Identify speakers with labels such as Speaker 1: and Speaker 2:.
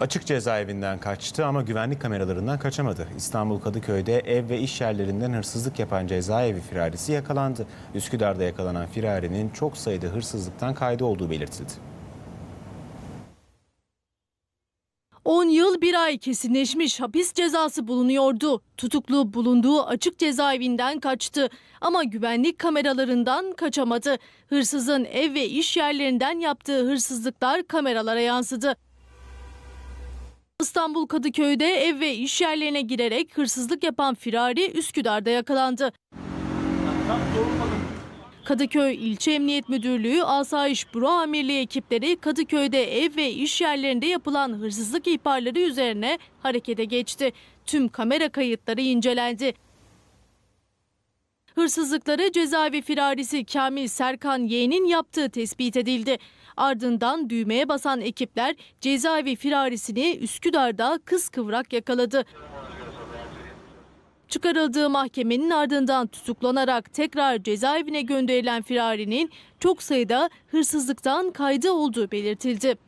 Speaker 1: Açık cezaevinden kaçtı ama güvenlik kameralarından kaçamadı. İstanbul Kadıköy'de ev ve iş yerlerinden hırsızlık yapan cezaevi firarisi yakalandı. Üsküdar'da yakalanan firarinin çok sayıda hırsızlıktan kaydı olduğu belirtildi.
Speaker 2: 10 yıl 1 ay kesinleşmiş hapis cezası bulunuyordu. Tutuklu bulunduğu açık cezaevinden kaçtı ama güvenlik kameralarından kaçamadı. Hırsızın ev ve iş yerlerinden yaptığı hırsızlıklar kameralara yansıdı. İstanbul Kadıköy'de ev ve iş yerlerine girerek hırsızlık yapan firari Üsküdar'da yakalandı. Kadıköy İlçe Emniyet Müdürlüğü Asayiş Büro Amirliği ekipleri Kadıköy'de ev ve iş yerlerinde yapılan hırsızlık ihbarları üzerine harekete geçti. Tüm kamera kayıtları incelendi. Hırsızlıkları cezaevi firarisi Kamil Serkan Y'nin yaptığı tespit edildi. Ardından düğmeye basan ekipler cezaevi firarisini Üsküdar'da Kız kıskıvrak yakaladı. Çıkarıldığı mahkemenin ardından tutuklanarak tekrar cezaevine gönderilen firarinin çok sayıda hırsızlıktan kaydı olduğu belirtildi.